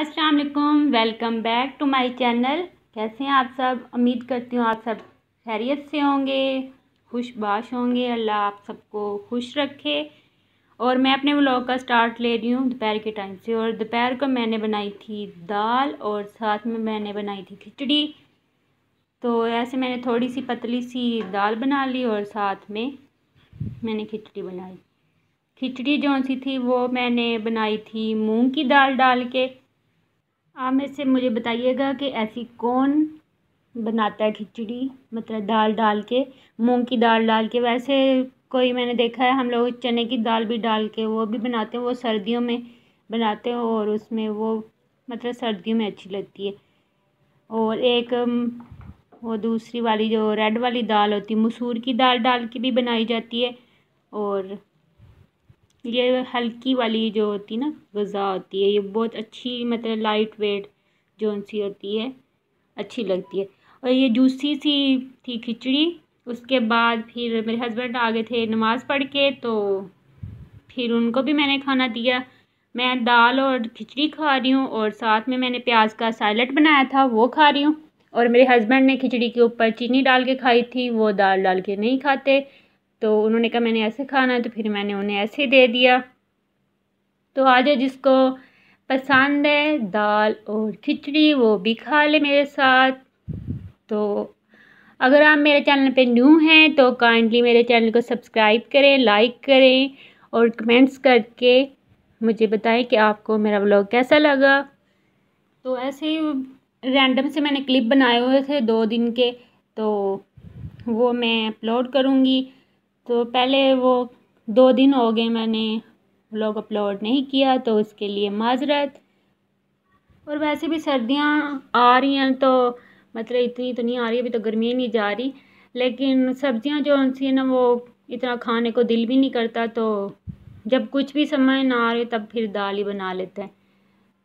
अस्सलाम वालेकुम welcome back to my channel कैसे हैं आप सब उम्मीद करती हूँ आप सब खैरियत से होंगे खुशबाश होंगे अल्लाह आप सबको खुश रखे और मैं अपने व्लॉग का स्टार्ट ले रही हूँ दोपहर के टाइम से और दोपहर को मैंने बनाई थी दाल और साथ में मैंने बनाई थी खिचड़ी तो ऐसे मैंने थोड़ी सी पतली सी दाल बना ली और साथ में मैंने खिचड़ी बनाई खिचड़ी जो सी थी वो मैंने बनाई थी मूंग की दाल डाल के आप में से मुझे बताइएगा कि ऐसी कौन बनाता है खिचड़ी मतलब दाल डाल के मूंग की दाल डाल के वैसे कोई मैंने देखा है हम लोग चने की दाल भी डाल के वो भी बनाते हैं वो सर्दियों में बनाते हैं और उसमें वो मतलब सर्दियों में अच्छी लगती है और एक वो दूसरी वाली जो रेड वाली दाल होती है मसूर की दाल डाल के भी बनाई जाती है और ये हल्की वाली जो होती है ना गज़ा होती है ये बहुत अच्छी मतलब लाइट वेट जो सी होती है अच्छी लगती है और ये जूसी सी थी खिचड़ी उसके बाद फिर मेरे हस्बैंड आ गए थे नमाज़ पढ़ के तो फिर उनको भी मैंने खाना दिया मैं दाल और खिचड़ी खा रही हूँ और साथ में मैंने प्याज का सैलड बनाया था वो खा रही हूँ और मेरे हस्बैंड ने खिचड़ी के ऊपर चीनी डाल के खाई थी वो दाल डाल के नहीं खाते तो उन्होंने कहा मैंने ऐसे खाना है तो फिर मैंने उन्हें ऐसे दे दिया तो आज जिसको पसंद है दाल और खिचड़ी वो भी खा ले मेरे साथ तो अगर आप मेरे चैनल पे न्यू हैं तो काइंडली मेरे चैनल को सब्सक्राइब करें लाइक करें और कमेंट्स करके मुझे बताएं कि आपको मेरा ब्लॉग कैसा लगा तो ऐसे ही रैंडम से मैंने क्लिप बनाए हुए थे दो दिन के तो वो मैं अपलोड करूँगी तो पहले वो दो दिन हो गए मैंने लोग अपलोड नहीं किया तो उसके लिए माजरत और वैसे भी सर्दियाँ आ रही हैं तो मतलब इतनी तो नहीं आ रही अभी तो गर्मी नहीं जा रही लेकिन सब्जियाँ जो सी है ना वो इतना खाने को दिल भी नहीं करता तो जब कुछ भी समय ना आ रहे तब फिर दाल ही बना लेते हैं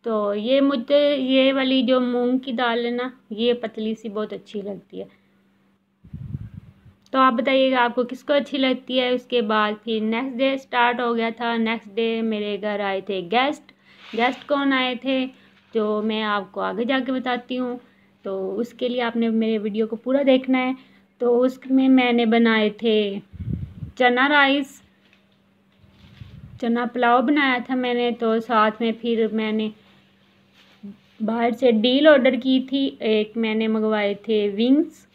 तो ये मुझे ये वाली जो मूंग की दाल है ना ये पतली सी बहुत अच्छी लगती है तो आप बताइएगा आपको किसको अच्छी लगती है उसके बाद फिर नेक्स्ट डे स्टार्ट हो गया था नेक्स्ट डे मेरे घर आए थे गेस्ट गेस्ट कौन आए थे जो मैं आपको आगे जाके बताती हूँ तो उसके लिए आपने मेरे वीडियो को पूरा देखना है तो उसमें मैंने बनाए थे चना राइस चना पुलाव बनाया था मैंने तो साथ में फिर मैंने बाहर से डील ऑर्डर की थी एक मैंने मंगवाए थे विंग्स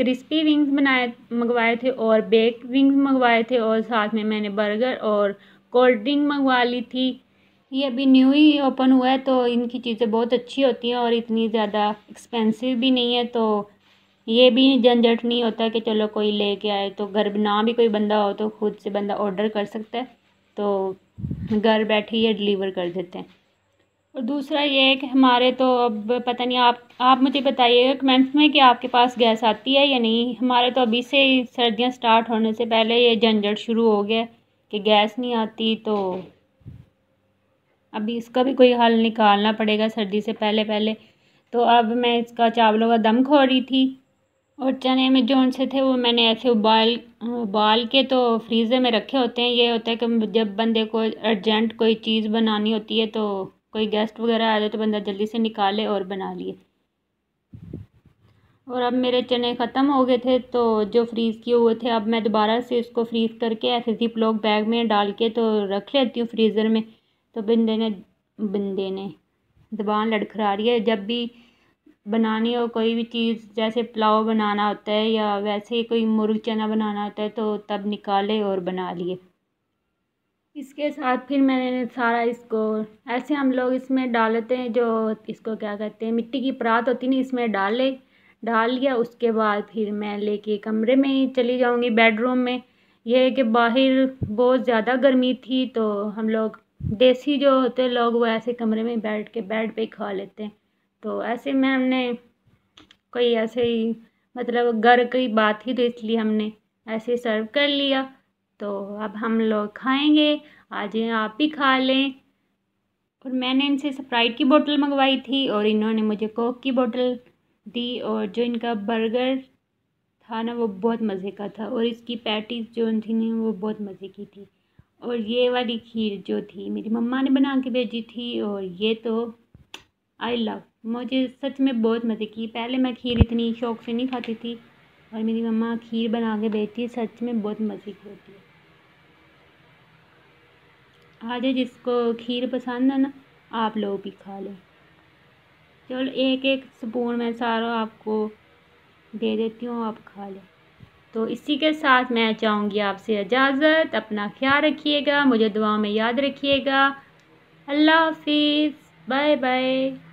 क्रिस्पी विंग्स बनाए मंगवाए थे और बेक विंग्स मंगवाए थे और साथ में मैंने बर्गर और कोल्ड ड्रिंक मंगवा ली थी ये अभी न्यू ही ओपन हुआ है तो इनकी चीज़ें बहुत अच्छी होती हैं और इतनी ज़्यादा एक्सपेंसिव भी नहीं है तो ये भी झंझट नहीं होता कि चलो कोई ले के आए तो घर ना भी कोई बंदा हो तो खुद से बंदा ऑर्डर कर सकता है तो घर बैठे ये डिलीवर कर देते हैं और दूसरा ये है कि हमारे तो अब पता नहीं आप आप मुझे बताइएगा कमेंट्स में कि आपके पास गैस आती है या नहीं हमारे तो अभी से सर्दियां स्टार्ट होने से पहले ये झंझट शुरू हो गया कि गैस नहीं आती तो अभी इसका भी कोई हल निकालना पड़ेगा सर्दी से पहले पहले तो अब मैं इसका चावलों का दम खो रही थी और चने में जो उनसे थे वो मैंने ऐसे उबाल उबाल के तो फ्रीज़र में रखे होते हैं ये होता है कि जब बंदे को अर्जेंट कोई चीज़ बनानी होती है तो कोई गेस्ट वगैरह आ जाए तो बंदा जल्दी से निकाले और बना लिए और अब मेरे चने ख़त्म हो गए थे तो जो फ्रीज़ किए हुए थे अब मैं दोबारा से इसको फ्रीज़ करके ऐसे जीप लॉक बैग में डाल के तो रख लेती हूँ फ्रीज़र में तो बंदे ने बंदे ने जबान लड़खड़ा रही है जब भी बनानी हो कोई भी चीज़ जैसे पुलाव बनाना होता है या वैसे ही कोई मुर्ग चना बनाना होता है तो तब निकाले और बना लिए इसके साथ फिर मैंने सारा इसको ऐसे हम लोग इसमें डालते हैं जो इसको क्या कहते हैं मिट्टी की परात होती नहीं ना इसमें डाले डाल लिया उसके बाद फिर मैं लेके कमरे में ही चली जाऊँगी बेडरूम में यह है कि बाहर बहुत ज़्यादा गर्मी थी तो हम लोग देसी जो होते लोग वो ऐसे कमरे में बैठ के बेड पे खा लेते हैं तो ऐसे में हमने कोई ऐसे ही मतलब घर की बात ही तो इसलिए हमने ऐसे सर्व कर लिया तो अब हम लोग खाएंगे आज आप भी खा लें और मैंने इनसे स्प्राइट की बोतल मंगवाई थी और इन्होंने मुझे कोक की बोतल दी और जो इनका बर्गर था ना वो बहुत मज़े का था और इसकी पैटीज जो थी ना वो बहुत मज़े की थी और ये वाली खीर जो थी मेरी मम्मा ने बना के भेजी थी और ये तो आई लव मुझे सच में बहुत मज़े की पहले मैं खीर इतनी शौक से नहीं खाती थी और मेरी मम्मा खीर बना के भेजती है सच में बहुत मज़े की होती है आज जिसको खीर पसंद है ना आप लोग भी खा लें चलो एक एक स्पून मैं सारा आपको दे देती हूँ आप खा लें तो इसी के साथ मैं चाहूँगी आपसे इजाज़त अपना ख्याल रखिएगा मुझे दुआ में याद रखिएगा अल्लाह हाफिज़ बाय बाय